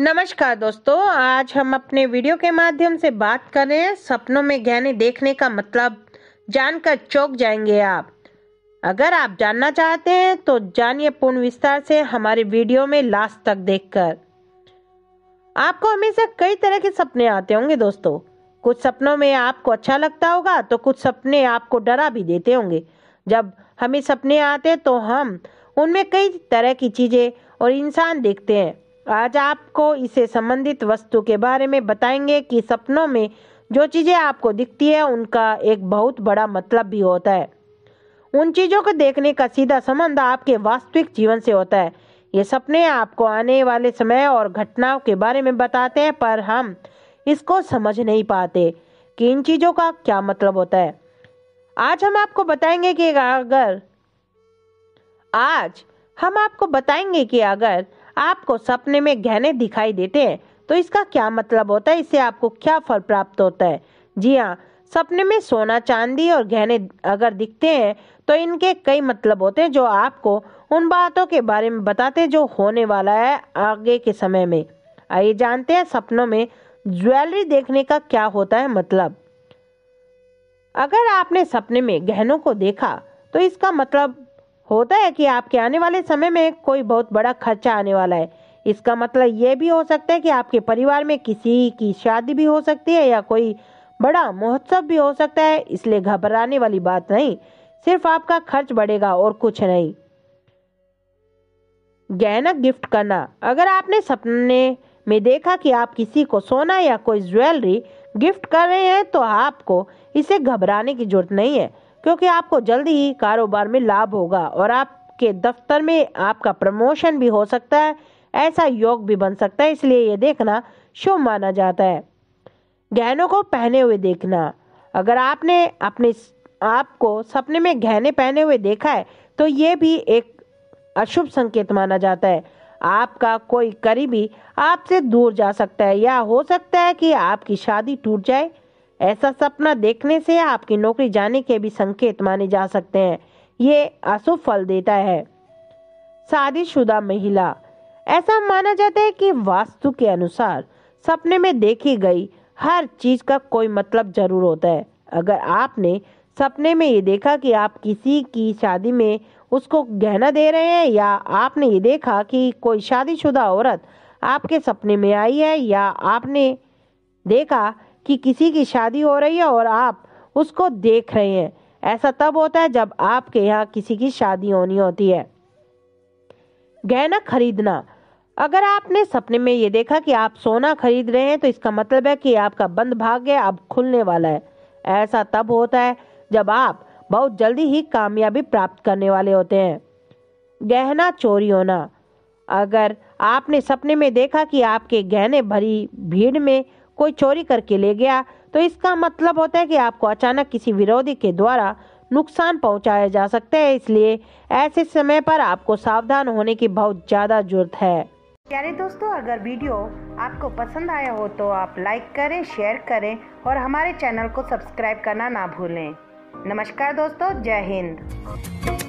नमस्कार दोस्तों आज हम अपने वीडियो के माध्यम से बात कर रहे हैं सपनों में गहने देखने का मतलब जानकर चौक जाएंगे आप अगर आप जानना चाहते हैं तो जानिए पूर्ण विस्तार से हमारे वीडियो में लास्ट तक देखकर आपको हमेशा कई तरह के सपने आते होंगे दोस्तों कुछ सपनों में आपको अच्छा लगता होगा तो कुछ सपने आपको डरा भी देते होंगे जब हमें सपने आते तो हम उनमें कई तरह की चीज़ें और इंसान देखते हैं आज आपको इसे संबंधित वस्तु के बारे में बताएंगे कि सपनों में जो चीज़ें आपको दिखती है उनका एक बहुत बड़ा मतलब भी होता है उन चीज़ों को देखने का सीधा संबंध आपके वास्तविक जीवन से होता है ये सपने आपको आने वाले समय और घटनाओं के बारे में बताते हैं पर हम इसको समझ नहीं पाते कि इन चीज़ों का क्या मतलब होता है आज हम आपको बताएंगे कि अगर आज हम आपको बताएंगे कि अगर आपको सपने में गहने दिखाई देते हैं तो इसका क्या मतलब होता है इससे आपको क्या फल प्राप्त होता है जी हाँ सपने में सोना चांदी और गहने अगर दिखते हैं तो इनके कई मतलब होते हैं जो आपको उन बातों के बारे में बताते हैं जो होने वाला है आगे के समय में आइए जानते हैं सपनों में ज्वेलरी देखने का क्या होता है मतलब अगर आपने सपने में गहनों को देखा तो इसका मतलब होता है कि आपके आने वाले समय में कोई बहुत बड़ा खर्चा आने वाला है इसका मतलब ये भी हो सकता है कि आपके परिवार में किसी की शादी भी हो सकती है या कोई बड़ा महोत्सव भी हो सकता है इसलिए घबराने वाली बात नहीं सिर्फ आपका खर्च बढ़ेगा और कुछ नहीं गहना गिफ्ट करना अगर आपने सपने में देखा कि आप किसी को सोना या कोई ज्वेलरी गिफ्ट कर रहे हैं तो आपको इसे घबराने की जरूरत नहीं है क्योंकि आपको जल्द ही कारोबार में लाभ होगा और आपके दफ्तर में आपका प्रमोशन भी हो सकता है ऐसा योग भी बन सकता है इसलिए ये देखना शुभ माना जाता है गहनों को पहने हुए देखना अगर आपने अपने आपको सपने में गहने पहने हुए देखा है तो ये भी एक अशुभ संकेत माना जाता है आपका कोई करीबी आपसे दूर जा सकता है या हो सकता है कि आपकी शादी टूट जाए ऐसा सपना देखने से आपकी नौकरी जाने के भी संकेत माने जा सकते हैं ये अशुभ फल देता है शादीशुदा महिला ऐसा माना जाता है कि वास्तु के अनुसार सपने में देखी गई हर चीज का कोई मतलब जरूर होता है अगर आपने सपने में ये देखा कि आप किसी की शादी में उसको गहना दे रहे हैं या आपने ये देखा कि कोई शादीशुदा औरत आपके सपने में आई है या आपने देखा कि किसी की शादी हो रही है और आप उसको देख रहे हैं ऐसा तब होता है जब आपके यहाँ किसी की शादी होनी होती है गहना खरीदना अगर आपने सपने में ये देखा कि आप सोना खरीद रहे हैं तो इसका मतलब है कि आपका बंद भाग्य अब खुलने वाला है ऐसा तब होता है जब आप बहुत जल्दी ही कामयाबी प्राप्त करने वाले होते हैं गहना चोरी होना अगर आपने सपने में देखा कि आपके गहने भरी भीड़ में कोई चोरी करके ले गया तो इसका मतलब होता है कि आपको अचानक किसी विरोधी के द्वारा नुकसान पहुंचाया जा सकता है इसलिए ऐसे समय पर आपको सावधान होने की बहुत ज़्यादा जरूरत है प्यारे दोस्तों अगर वीडियो आपको पसंद आया हो तो आप लाइक करें शेयर करें और हमारे चैनल को सब्सक्राइब करना ना भूलें नमस्कार दोस्तों जय हिंद